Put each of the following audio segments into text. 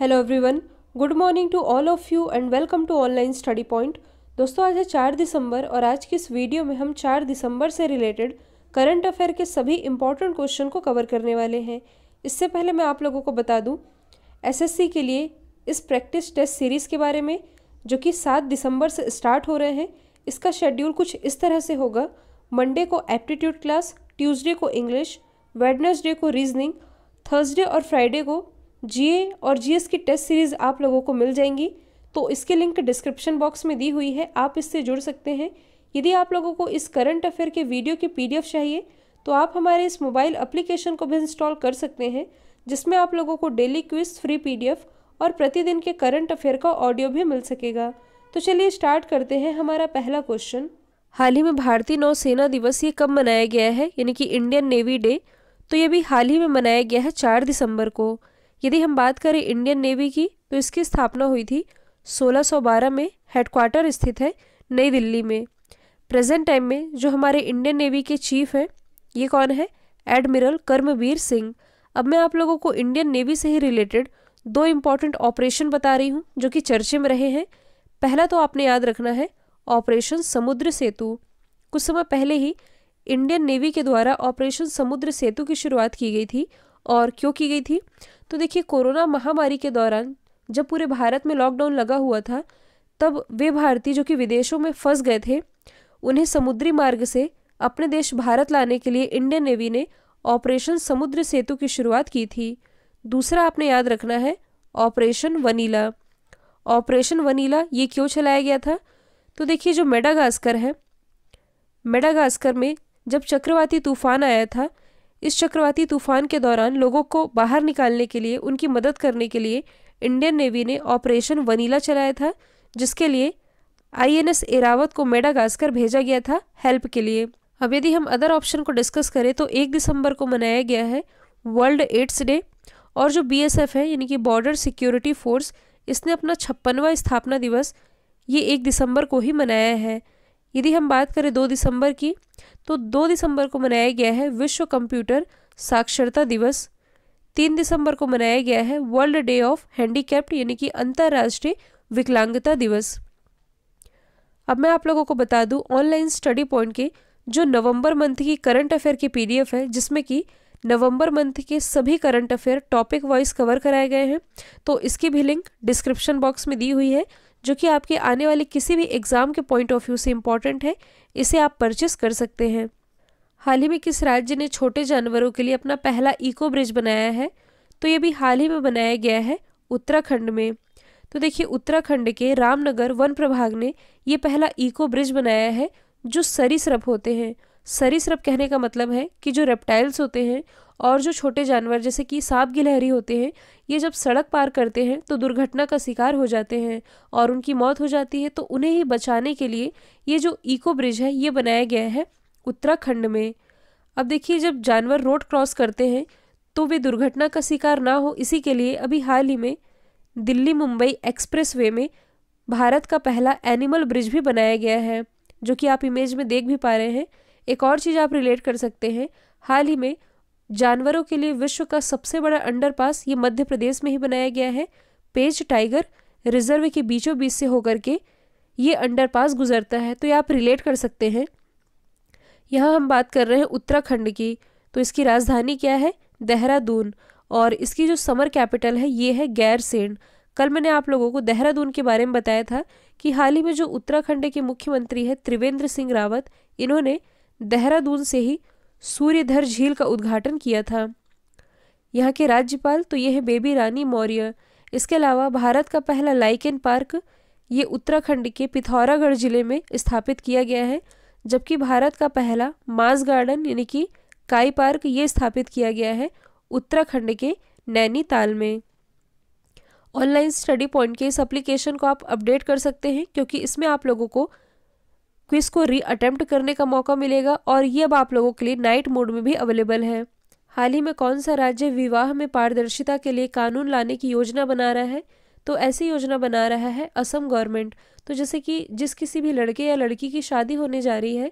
hello everyone good morning to all of you and welcome to online study point दोस्तों आज है चार दिसंबर और आज की इस वीडियो में हम चार दिसंबर से रिलेटेड करंट अफेयर के सभी इंपॉर्टेंट क्वेश्चन को कवर करने वाले हैं इससे पहले मैं आप लोगों को बता दूं एसएससी के लिए इस प्रैक्टिस टेस्ट सीरीज़ के बारे में जो कि सात दिसंबर से स्टार्ट हो रहे हैं इसका शेड्यूल कुछ इस तरह से होगा मंडे को एप्टीट्यूड क्लास ट्यूसडे को इंग्लिश वेडनेसडे को रीजनिंग थर्सडे और फ्राइडे को जीए और जीएस की टेस्ट सीरीज़ आप लोगों को मिल जाएंगी तो इसके लिंक डिस्क्रिप्शन बॉक्स में दी हुई है आप इससे जुड़ सकते हैं यदि आप लोगों को इस करंट अफेयर के वीडियो की पीडीएफ चाहिए तो आप हमारे इस मोबाइल एप्लीकेशन को भी इंस्टॉल कर सकते हैं जिसमें आप लोगों को डेली क्विज फ्री पीडीएफ और प्रतिदिन के करंट अफेयर का ऑडियो भी मिल सकेगा तो चलिए स्टार्ट करते हैं हमारा पहला क्वेश्चन हाल ही में भारतीय नौसेना दिवस ये कब मनाया गया है यानी कि इंडियन नेवी डे तो ये भी हाल ही में मनाया गया है चार दिसंबर को यदि हम बात करें इंडियन नेवी की तो इसकी स्थापना हुई थी 1612 में हेडक्वार्टर स्थित है नई दिल्ली में प्रेजेंट टाइम में जो हमारे इंडियन नेवी के चीफ हैं ये कौन है एडमिरल कर्मवीर सिंह अब मैं आप लोगों को इंडियन नेवी से ही रिलेटेड दो इम्पॉर्टेंट ऑपरेशन बता रही हूँ जो कि चर्चे में रहे हैं पहला तो आपने याद रखना है ऑपरेशन समुद्र सेतु कुछ समय पहले ही इंडियन नेवी के द्वारा ऑपरेशन समुद्र सेतु की शुरुआत की गई थी और क्यों की गई थी तो देखिए कोरोना महामारी के दौरान जब पूरे भारत में लॉकडाउन लगा हुआ था तब वे भारतीय जो कि विदेशों में फंस गए थे उन्हें समुद्री मार्ग से अपने देश भारत लाने के लिए इंडियन नेवी ने ऑपरेशन समुद्र सेतु की शुरुआत की थी दूसरा आपने याद रखना है ऑपरेशन वनीला ऑपरेशन वनीला ये क्यों चलाया गया था तो देखिए जो मेडागास्कर है मेडागास्कर में जब चक्रवाती तूफान आया था इस चक्रवाती तूफान के दौरान लोगों को बाहर निकालने के लिए उनकी मदद करने के लिए इंडियन नेवी ने ऑपरेशन वनीला चलाया था जिसके लिए आईएनएस एरावत को मेडागास्कर भेजा गया था हेल्प के लिए अब यदि हम अदर ऑप्शन को डिस्कस करें तो एक दिसंबर को मनाया गया है वर्ल्ड एड्स डे और जो बी है यानी कि बॉर्डर सिक्योरिटी फोर्स इसने अपना छप्पनवा स्थापना दिवस ये एक दिसंबर को ही मनाया है यदि हम बात करें दो दिसंबर की तो दो दिसंबर को मनाया गया है विश्व कंप्यूटर साक्षरता दिवस तीन दिसंबर को मनाया गया है वर्ल्ड डे ऑफ हैंडीकैप्ड यानी कि अंतर्राष्ट्रीय विकलांगता दिवस अब मैं आप लोगों को बता दूं ऑनलाइन स्टडी पॉइंट के जो नवंबर मंथ की करंट अफेयर की पीडीएफ है जिसमें कि नवंबर मंथ के सभी current affair topic wise cover कराए गए हैं तो इसकी भी लिंक डिस्क्रिप्शन बॉक्स में दी हुई है जो कि आपके आने वाले किसी भी एग्ज़ाम के पॉइंट ऑफ व्यू से इम्पॉर्टेंट है इसे आप परचेस कर सकते हैं हाल ही में किस राज्य ने छोटे जानवरों के लिए अपना पहला इको ब्रिज बनाया है तो ये भी हाल ही में बनाया गया है उत्तराखंड में तो देखिए उत्तराखंड के रामनगर वन प्रभाग ने ये पहला इको ब्रिज बनाया है जो सरिसरप होते हैं सरिसरप कहने का मतलब है कि जो रेप्टाइल्स होते हैं और जो छोटे जानवर जैसे कि सांप गिलहरी होते हैं ये जब सड़क पार करते हैं तो दुर्घटना का शिकार हो जाते हैं और उनकी मौत हो जाती है तो उन्हें ही बचाने के लिए ये जो इको ब्रिज है ये बनाया गया है उत्तराखंड में अब देखिए जब जानवर रोड क्रॉस करते हैं तो वे दुर्घटना का शिकार ना हो इसी के लिए अभी हाल ही में दिल्ली मुंबई एक्सप्रेस वे में भारत का पहला एनिमल ब्रिज भी बनाया गया है जो कि आप इमेज में देख भी पा रहे हैं एक और चीज़ आप रिलेट कर सकते हैं हाल ही में जानवरों के लिए विश्व का सबसे बड़ा अंडरपास ये मध्य प्रदेश में ही बनाया गया है पेज टाइगर रिजर्व के बीचों बीच से होकर के ये अंडरपास गुजरता है तो ये आप रिलेट कर सकते हैं यहाँ हम बात कर रहे हैं उत्तराखंड की तो इसकी राजधानी क्या है देहरादून और इसकी जो समर कैपिटल है ये है गैरसेन कल मैंने आप लोगों को देहरादून के बारे में बताया था कि हाल ही में जो उत्तराखंड के मुख्यमंत्री है त्रिवेंद्र सिंह रावत इन्होंने देहरादून से ही सूर्यधर झील का उद्घाटन किया था यहाँ के राज्यपाल तो यह बेबी रानी मौर्य इसके अलावा भारत का पहला लाइकेन पार्क ये उत्तराखंड के पिथौरागढ़ जिले में स्थापित किया गया है जबकि भारत का पहला मास गार्डन यानी कि काई पार्क ये स्थापित किया गया है उत्तराखंड के नैनीताल में ऑनलाइन स्टडी पॉइंट के इस एप्लीकेशन को आप अपडेट कर सकते हैं क्योंकि इसमें आप लोगों को क्विज को री अटेम्प्ट करने का मौका मिलेगा और ये अब आप लोगों के लिए नाइट मोड में भी अवेलेबल है हाल ही में कौन सा राज्य विवाह में पारदर्शिता के लिए कानून लाने की योजना बना रहा है तो ऐसी योजना बना रहा है असम गवर्नमेंट तो जैसे कि जिस किसी भी लड़के या लड़की की शादी होने जा रही है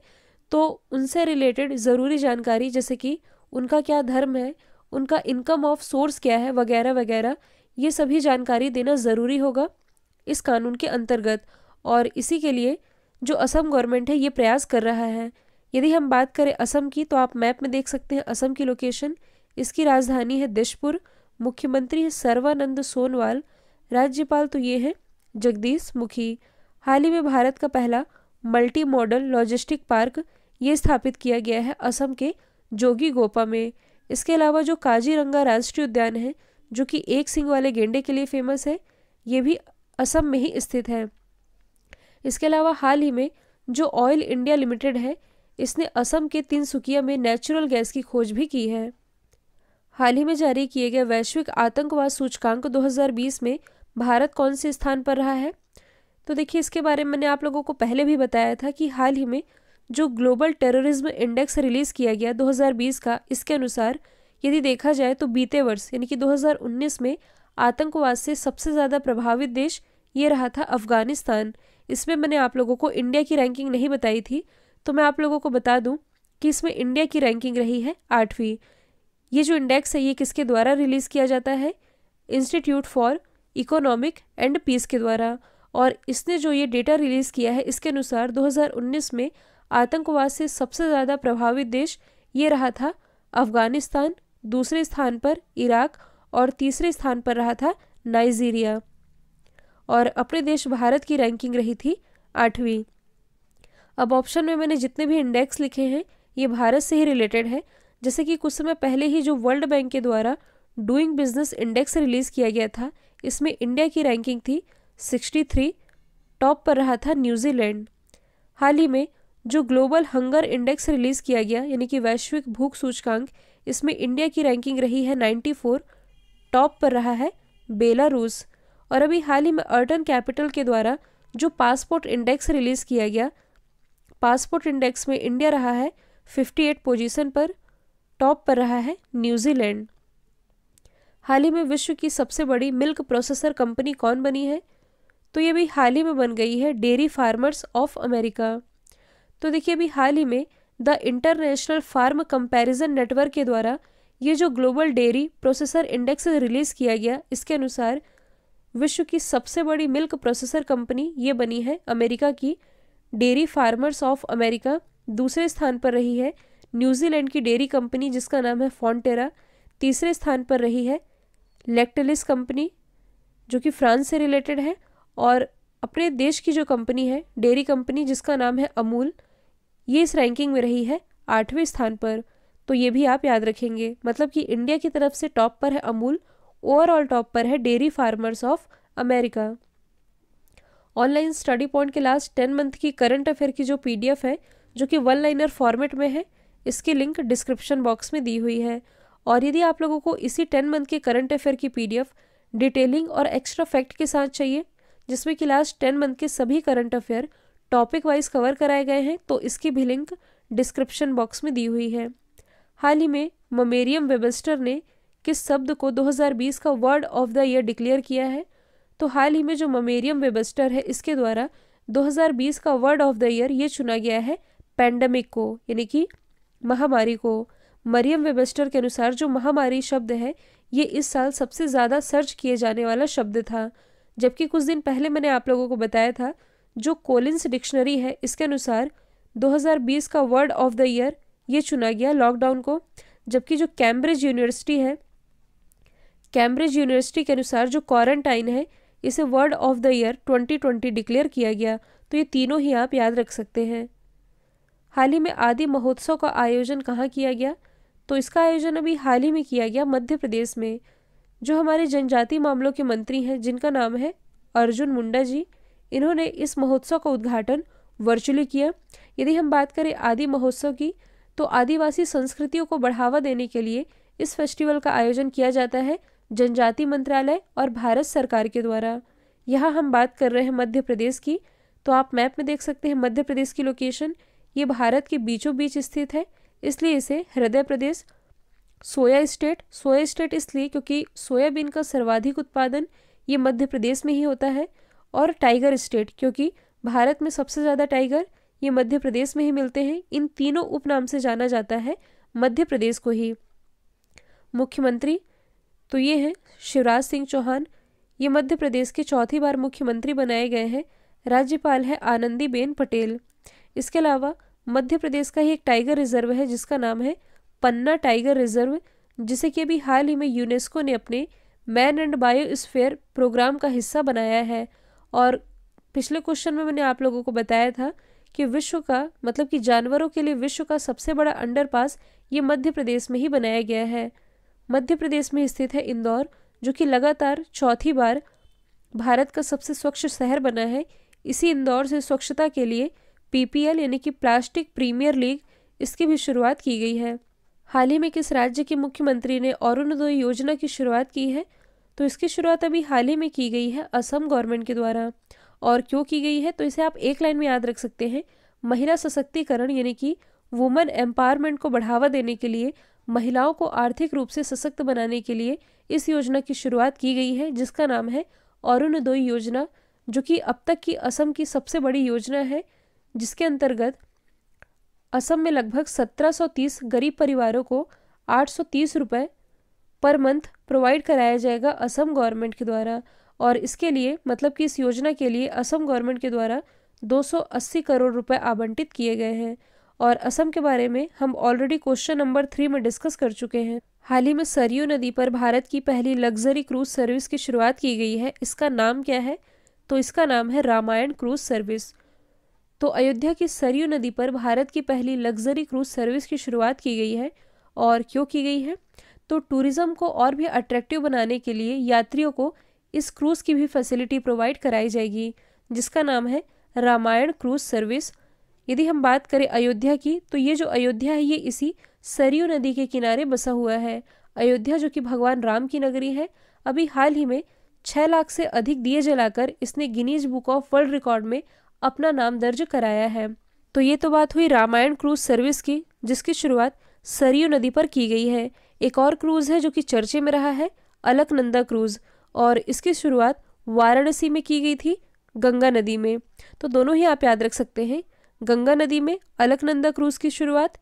तो उनसे रिलेटेड ज़रूरी जानकारी जैसे कि उनका क्या धर्म है उनका इनकम ऑफ सोर्स क्या है वगैरह वगैरह ये सभी जानकारी देना ज़रूरी होगा इस कानून के अंतर्गत और इसी के लिए जो असम गवर्नमेंट है ये प्रयास कर रहा है यदि हम बात करें असम की तो आप मैप में देख सकते हैं असम की लोकेशन इसकी राजधानी है दिशपुर मुख्यमंत्री है सर्वानंद सोनवाल राज्यपाल तो ये है जगदीश मुखी हाल ही में भारत का पहला मल्टी मॉडल लॉजिस्टिक पार्क ये स्थापित किया गया है असम के जोगी गोपा में इसके अलावा जो काजीरंगा राष्ट्रीय उद्यान है जो कि एक सिंह वाले गेंडे के लिए फेमस है ये भी असम में ही स्थित है इसके अलावा हाल ही में जो ऑयल इंडिया लिमिटेड है इसने असम के तीन सुकिया में नेचुरल गैस की खोज भी की है हाल ही में जारी किए गए वैश्विक आतंकवाद सूचकांक 2020 में भारत कौन से स्थान पर रहा है तो देखिए इसके बारे में मैंने आप लोगों को पहले भी बताया था कि हाल ही में जो ग्लोबल टेररिज्म इंडेक्स रिलीज़ किया गया 2020 का इसके अनुसार यदि देखा जाए तो बीते वर्ष यानी कि 2019 में आतंकवाद से सबसे ज़्यादा प्रभावित देश ये रहा था अफगानिस्तान इसमें मैंने आप लोगों को इंडिया की रैंकिंग नहीं बताई थी तो मैं आप लोगों को बता दूं कि इसमें इंडिया की रैंकिंग रही है आठवीं ये जो इंडेक्स है ये किसके द्वारा रिलीज़ किया जाता है institute for economic and peace के द्वारा और इसने जो ये डेटा रिलीज़ किया है इसके अनुसार 2019 में आतंकवाद से सबसे ज़्यादा प्रभावित देश ये रहा था अफगानिस्तान दूसरे स्थान पर इराक और तीसरे स्थान पर रहा था नाइजीरिया और अपने देश भारत की रैंकिंग रही थी आठवीं अब ऑप्शन में मैंने जितने भी इंडेक्स लिखे हैं ये भारत से ही रिलेटेड है जैसे कि कुछ समय पहले ही जो वर्ल्ड बैंक के द्वारा डूइंग बिजनेस इंडेक्स रिलीज़ किया गया था इसमें इंडिया की रैंकिंग थी 63 टॉप पर रहा था न्यूजीलैंड हाल ही में जो ग्लोबल हंगर इंडेक्स रिलीज़ किया गया यानी कि वैश्विक भूख सूचकांक इसमें इंडिया की रैंकिंग रही है 94 टॉप पर रहा है बेलारूस और अभी हाल ही में अर्टन कैपिटल के द्वारा जो पासपोर्ट इंडेक्स रिलीज़ किया गया पासपोर्ट इंडेक्स में इंडिया रहा है 58 पोजीशन पर टॉप पर रहा है न्यूजीलैंड हाल ही में विश्व की सबसे बड़ी मिल्क प्रोसेसर कंपनी कौन बनी है तो ये भी हाल ही में बन गई है डेयरी फार्मर्स ऑफ अमेरिका तो देखिए अभी हाल ही में the international farm comparison network के द्वारा ये जो global dairy processor index release किया गया इसके अनुसार विश्व की सबसे बड़ी मिल्क प्रोसेसर कंपनी ये बनी है अमेरिका की डेयरी फार्मर्स ऑफ अमेरिका दूसरे स्थान पर रही है न्यूजीलैंड की डेयरी कंपनी जिसका नाम है फॉन्टेरा तीसरे स्थान पर रही है लेक्टलिस कंपनी जो कि फ्रांस से रिलेटेड है और अपने देश की जो कंपनी है डेयरी कंपनी जिसका नाम है अमूल ये इस रैंकिंग में रही है आठवें स्थान पर तो ये भी आप याद रखेंगे मतलब कि इंडिया की तरफ से टॉप पर है अमूल ओवरऑल टॉप पर है dairy farmers of America online study point के लास्ट टेन मंथ की करंट अफेयर की जो पी है जो कि वन लाइनर फॉर्मेट में है इसकी लिंक डिस्क्रिप्शन बॉक्स में दी हुई है और यदि आप लोगों को इसी टेन मंथ के करंट अफेयर की पी डिटेलिंग और एक्स्ट्रा फैक्ट के साथ चाहिए जिसमें कि लास्ट टेन मंथ के सभी current affair topic wise cover कराए गए हैं तो इसकी भी लिंक डिस्क्रिप्शन बॉक्स में दी हुई है हाल ही में ममेरियम वेबस्टर ने किस शब्द को 2020 का word of the year declare किया है तो हाल ही में जो ममेरियम वेबस्टर है इसके द्वारा 2020 का वर्ड ऑफ द ईयर ये चुना गया है पैंडमिक को यानी कि महामारी को मरियम वेबस्टर के अनुसार जो महामारी शब्द है ये इस साल सबसे ज़्यादा सर्च किए जाने वाला शब्द था जबकि कुछ दिन पहले मैंने आप लोगों को बताया था जो कोलिंस डिक्शनरी है इसके अनुसार 2020 का वर्ड ऑफ द ईयर ये चुना गया लॉकडाउन को जबकि जो कैम्ब्रिज यूनिवर्सिटी है कैम्ब्रिज यूनिवर्सिटी के अनुसार जो क्वारंटाइन है इसे word of the year 2020 declare किया गया तो ये तीनों ही आप याद रख सकते हैं हाल ही में आदि महोत्सव का आयोजन कहाँ किया गया तो इसका आयोजन अभी हाल ही में किया गया मध्य प्रदेश में जो हमारे जनजातीय मामलों के मंत्री हैं जिनका नाम है अर्जुन मुंडा जी इन्होंने इस महोत्सव का उद्घाटन वर्चुअली किया यदि हम बात करें आदि महोत्सव की तो आदिवासी संस्कृतियों को बढ़ावा देने के लिए इस फेस्टिवल का आयोजन किया जाता है जनजाति मंत्रालय और भारत सरकार के द्वारा यहाँ हम बात कर रहे हैं मध्य प्रदेश की तो आप मैप में देख सकते हैं मध्य प्रदेश की लोकेशन ये भारत के बीचों बीच स्थित है इसलिए इसे हृदय प्रदेश सोया स्टेट सोया स्टेट इसलिए क्योंकि सोयाबीन का सर्वाधिक उत्पादन ये मध्य प्रदेश में ही होता है और टाइगर स्टेट क्योंकि भारत में सबसे ज़्यादा टाइगर ये मध्य प्रदेश में ही मिलते हैं इन तीनों उपनाम से जाना जाता है मध्य प्रदेश को ही मुख्यमंत्री तो ये हैं शिवराज सिंह चौहान ये मध्य प्रदेश के चौथी बार मुख्यमंत्री बनाए गए हैं राज्यपाल है आनंदीबेन पटेल इसके अलावा मध्य प्रदेश का ही एक टाइगर रिजर्व है जिसका नाम है पन्ना टाइगर रिजर्व जिसे कि अभी हाल ही में यूनेस्को ने अपने मैन एंड बायोस्फेयर प्रोग्राम का हिस्सा बनाया है और पिछले क्वेश्चन में मैंने आप लोगों को बताया था कि विश्व का मतलब कि जानवरों के लिए विश्व का सबसे बड़ा अंडरपास ये मध्य प्रदेश में ही बनाया गया है मध्य प्रदेश में स्थित है इंदौर जो कि लगातार चौथी बार भारत का सबसे स्वच्छ शहर बना है इसी इंदौर से स्वच्छता के लिए पीपीएल यानी कि प्लास्टिक प्रीमियर लीग इसकी भी शुरुआत की गई है हाल ही में किस राज्य के मुख्यमंत्री ने अरुणोदय योजना की शुरुआत की है तो इसकी शुरुआत अभी हाल ही में की गई है असम गवर्नमेंट के द्वारा और क्यों की गई है तो इसे आप एक लाइन में याद रख सकते हैं महिला सशक्तिकरण यानी कि वुमेन एम्पावरमेंट को बढ़ावा देने के लिए महिलाओं को आर्थिक रूप से सशक्त बनाने के लिए इस योजना की शुरुआत की गई है जिसका नाम है अरुणोदय योजना जो कि अब तक की असम की सबसे बड़ी योजना है जिसके अंतर्गत असम में लगभग 1730 गरीब परिवारों को आठ रुपए पर मंथ प्रोवाइड कराया जाएगा असम गवर्नमेंट के द्वारा और इसके लिए मतलब कि इस योजना के लिए असम गवर्नमेंट के द्वारा 280 करोड़ रुपए आवंटित किए गए हैं और असम के बारे में हम ऑलरेडी क्वेश्चन नंबर थ्री में डिस्कस कर चुके हैं हाल ही में सरयू नदी पर भारत की पहली लग्जरी क्रूज सर्विस की शुरुआत की गई है इसका नाम क्या है तो इसका नाम है रामायण क्रूज सर्विस तो अयोध्या की सरयू नदी पर भारत की पहली लग्जरी क्रूज सर्विस की शुरुआत की गई है और क्यों की गई है तो टूरिज्म को और भी अट्रैक्टिव बनाने के लिए यात्रियों को इस क्रूज़ की भी फैसिलिटी प्रोवाइड कराई जाएगी जिसका नाम है रामायण क्रूज सर्विस यदि हम बात करें अयोध्या की तो ये जो अयोध्या है ये इसी सरयू नदी के किनारे बसा हुआ है अयोध्या जो कि भगवान राम की नगरी है अभी हाल ही में छः लाख से अधिक दिए जलाकर इसने Guinness book of world record में अपना नाम दर्ज कराया है तो ये तो बात हुई रामायण क्रूज सर्विस की जिसकी शुरुआत सरयू नदी पर की गई है एक और क्रूज है जो कि चर्चे में रहा है अलकनंदा क्रूज और इसकी शुरुआत वाराणसी में की गई थी गंगा नदी में तो दोनों ही आप याद रख सकते हैं गंगा नदी में अलकनंदा क्रूज की शुरुआत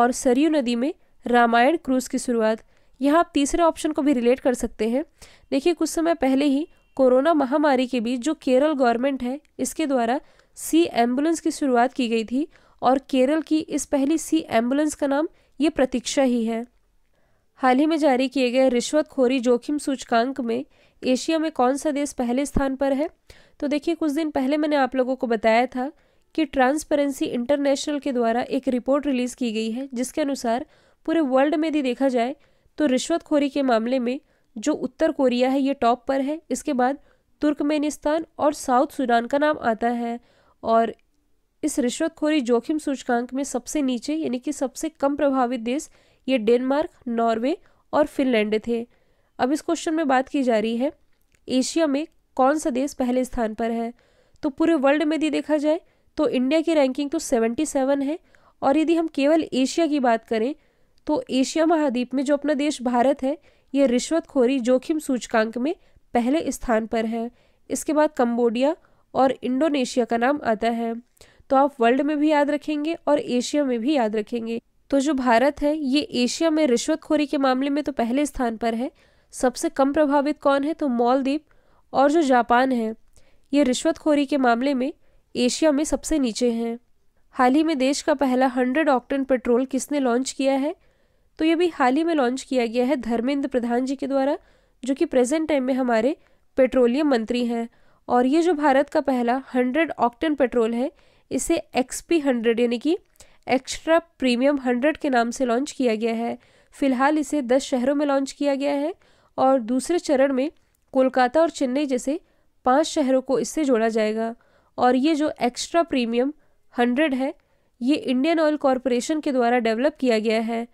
और सरयू नदी में रामायण क्रूज की शुरुआत यहाँ आप तीसरे ऑप्शन को भी रिलेट कर सकते हैं देखिए कुछ समय पहले ही कोरोना महामारी के बीच जो केरल गवर्नमेंट है इसके द्वारा सी एम्बुलेंस की शुरुआत की गई थी और केरल की इस पहली सी एम्बुलेंस का नाम ये प्रतीक्षा ही है हाल ही में जारी किए गए रिश्वतखोरी जोखिम सूचकांक में एशिया में कौन सा देश पहले स्थान पर है तो देखिए कुछ दिन पहले मैंने आप लोगों को बताया था कि ट्रांसपेरेंसी इंटरनेशनल के द्वारा एक रिपोर्ट रिलीज़ की गई है जिसके अनुसार पूरे वर्ल्ड में भी देखा जाए तो रिश्वतखोरी के मामले में जो उत्तर कोरिया है ये टॉप पर है इसके बाद तुर्कमेनिस्तान और साउथ सूडान का नाम आता है और इस रिश्वतखोरी जोखिम सूचकांक में सबसे नीचे यानी कि सबसे कम प्रभावित देश ये डेनमार्क नॉर्वे और फिनलैंड थे अब इस क्वेश्चन में बात की जा रही है एशिया में कौन सा देश पहले स्थान पर है तो पूरे वर्ल्ड में यदि देखा जाए तो इंडिया की रैंकिंग तो 77 है और यदि हम केवल एशिया की बात करें तो एशिया महाद्वीप में जो अपना देश भारत है ये रिश्वतखोरी जोखिम सूचकांक में पहले स्थान पर है इसके बाद कम्बोडिया और इंडोनेशिया का नाम आता है तो आप वर्ल्ड में भी याद रखेंगे और एशिया में भी याद रखेंगे तो जो भारत है ये एशिया में रिश्वतखोरी के मामले में तो पहले स्थान पर है सबसे कम प्रभावित कौन है तो मॉलदीप और जो जापान है ये रिश्वतखोरी के मामले में एशिया में सबसे नीचे हैं हाल ही में देश का पहला हंड्रेड ऑक्टेन पेट्रोल किसने लॉन्च किया है तो ये भी हाल ही में लॉन्च किया गया है धर्मेंद्र प्रधान जी के द्वारा जो कि प्रेजेंट टाइम में हमारे पेट्रोलियम मंत्री हैं और ये जो भारत का पहला हंड्रेड ऑक्टेन पेट्रोल है इसे एक्सपी हंड्रेड यानी कि एक्स्ट्रा प्रीमियम हंड्रेड के नाम से लॉन्च किया गया है फिलहाल इसे दस शहरों में लॉन्च किया गया है और दूसरे चरण में कोलकाता और चेन्नई जैसे पाँच शहरों को इससे जोड़ा जाएगा और ये जो एक्स्ट्रा प्रीमियम हंड्रेड है ये इंडियन ऑयल कॉरपोरेशन के द्वारा डेवलप किया गया है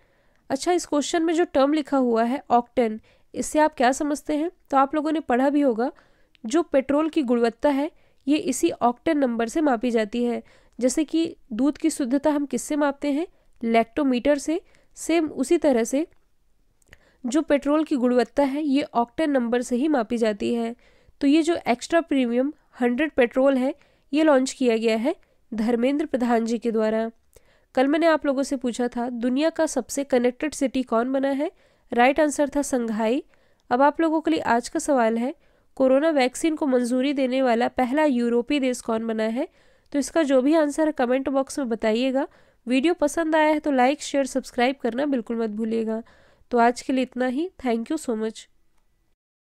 अच्छा इस क्वेश्चन में जो टर्म लिखा हुआ है ऑक्टेन इससे आप क्या समझते हैं तो आप लोगों ने पढ़ा भी होगा जो पेट्रोल की गुणवत्ता है ये इसी ऑक्टेन नंबर से मापी जाती है जैसे कि दूध की शुद्धता हम किससे मापते हैं लैक्टोमीटर से सेम उसी तरह से जो पेट्रोल की गुणवत्ता है ये ऑक्टेन नंबर से ही मापी जाती है तो ये जो एक्स्ट्रा प्रीमियम हंड्रेड पेट्रोल है ये लॉन्च किया गया है धर्मेंद्र प्रधान जी के द्वारा कल मैंने आप लोगों से पूछा था दुनिया का सबसे कनेक्टेड सिटी कौन बना है राइट आंसर था संघाई अब आप लोगों के लिए आज का सवाल है कोरोना वैक्सीन को मंजूरी देने वाला पहला यूरोपीय देश कौन बना है तो इसका जो भी आंसर है कमेंट बॉक्स में बताइएगा वीडियो पसंद आया है तो लाइक शेयर सब्सक्राइब करना बिल्कुल मत भूलिएगा तो आज के लिए इतना ही थैंक यू सो मच